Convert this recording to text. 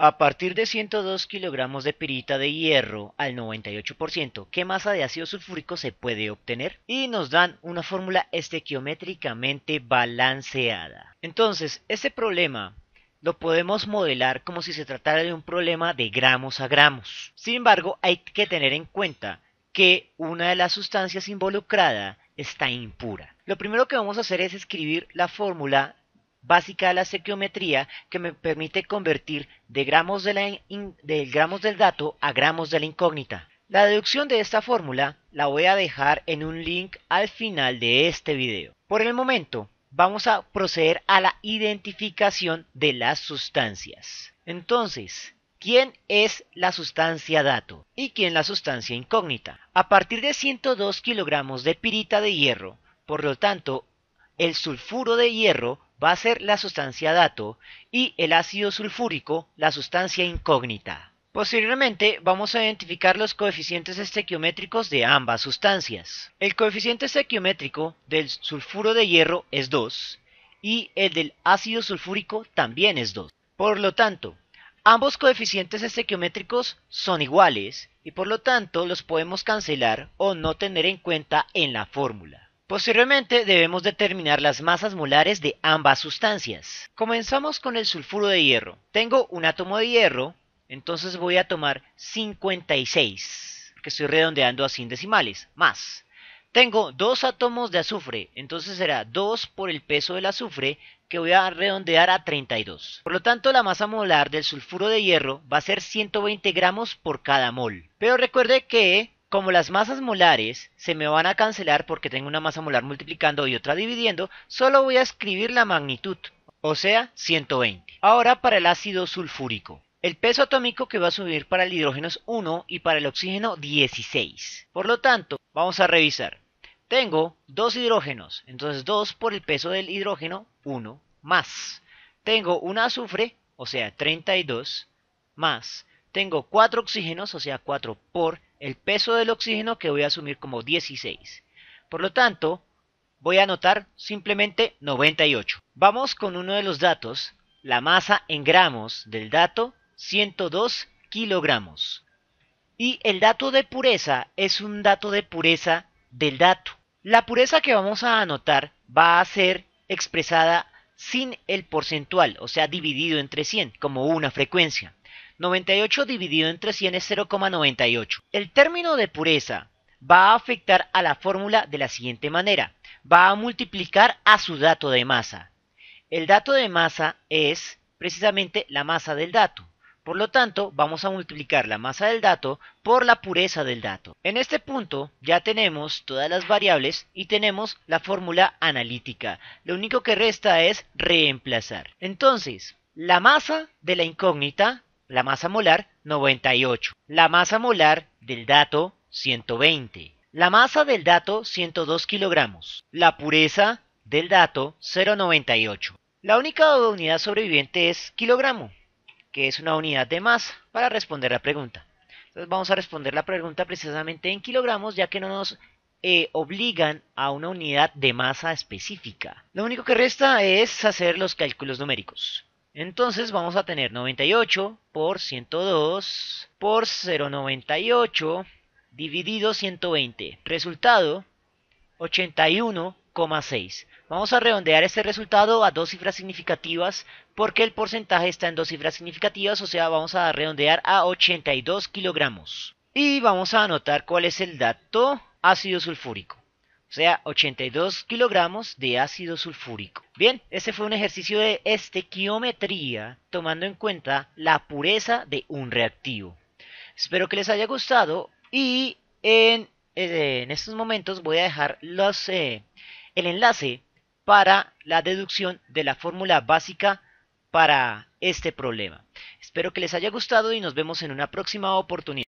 A partir de 102 kilogramos de pirita de hierro al 98%, ¿qué masa de ácido sulfúrico se puede obtener? Y nos dan una fórmula estequiométricamente balanceada. Entonces, este problema lo podemos modelar como si se tratara de un problema de gramos a gramos. Sin embargo, hay que tener en cuenta que una de las sustancias involucrada está impura. Lo primero que vamos a hacer es escribir la fórmula básica de la sequiometría que me permite convertir de gramos, gramos del dato a gramos de la incógnita. La deducción de esta fórmula la voy a dejar en un link al final de este video. Por el momento, vamos a proceder a la identificación de las sustancias. Entonces, ¿quién es la sustancia dato y quién la sustancia incógnita? A partir de 102 kilogramos de pirita de hierro, por lo tanto, el sulfuro de hierro va a ser la sustancia dato y el ácido sulfúrico la sustancia incógnita. Posteriormente vamos a identificar los coeficientes estequiométricos de ambas sustancias. El coeficiente estequiométrico del sulfuro de hierro es 2 y el del ácido sulfúrico también es 2. Por lo tanto, ambos coeficientes estequiométricos son iguales y por lo tanto los podemos cancelar o no tener en cuenta en la fórmula. Posteriormente debemos determinar las masas molares de ambas sustancias. Comenzamos con el sulfuro de hierro. Tengo un átomo de hierro, entonces voy a tomar 56, que estoy redondeando a 100 decimales, más. Tengo dos átomos de azufre, entonces será 2 por el peso del azufre, que voy a redondear a 32. Por lo tanto, la masa molar del sulfuro de hierro va a ser 120 gramos por cada mol. Pero recuerde que como las masas molares se me van a cancelar porque tengo una masa molar multiplicando y otra dividiendo, solo voy a escribir la magnitud, o sea, 120. Ahora para el ácido sulfúrico. El peso atómico que va a subir para el hidrógeno es 1 y para el oxígeno 16. Por lo tanto, vamos a revisar. Tengo dos hidrógenos, entonces 2 por el peso del hidrógeno, 1 más. Tengo un azufre, o sea, 32 más. Tengo 4 oxígenos, o sea, 4 por el peso del oxígeno que voy a asumir como 16. Por lo tanto, voy a anotar simplemente 98. Vamos con uno de los datos, la masa en gramos del dato 102 kilogramos. Y el dato de pureza es un dato de pureza del dato. La pureza que vamos a anotar va a ser expresada sin el porcentual, o sea, dividido entre 100, como una frecuencia. 98 dividido entre 100 es 0,98. El término de pureza va a afectar a la fórmula de la siguiente manera. Va a multiplicar a su dato de masa. El dato de masa es precisamente la masa del dato. Por lo tanto, vamos a multiplicar la masa del dato por la pureza del dato. En este punto ya tenemos todas las variables y tenemos la fórmula analítica. Lo único que resta es reemplazar. Entonces, la masa de la incógnita la masa molar 98, la masa molar del dato 120, la masa del dato 102 kilogramos, la pureza del dato 0,98. La única unidad sobreviviente es kilogramo, que es una unidad de masa, para responder la pregunta. Entonces vamos a responder la pregunta precisamente en kilogramos, ya que no nos eh, obligan a una unidad de masa específica. Lo único que resta es hacer los cálculos numéricos. Entonces vamos a tener 98 por 102 por 0,98 dividido 120. Resultado 81,6. Vamos a redondear este resultado a dos cifras significativas porque el porcentaje está en dos cifras significativas, o sea, vamos a redondear a 82 kilogramos. Y vamos a anotar cuál es el dato ácido sulfúrico o sea, 82 kilogramos de ácido sulfúrico. Bien, este fue un ejercicio de estequiometría tomando en cuenta la pureza de un reactivo. Espero que les haya gustado y en, eh, estos momentos voy a dejar eh, el enlace para la deducción de la fórmula básica para este problema. Espero que les haya gustado y nos vemos en una próxima oportunidad.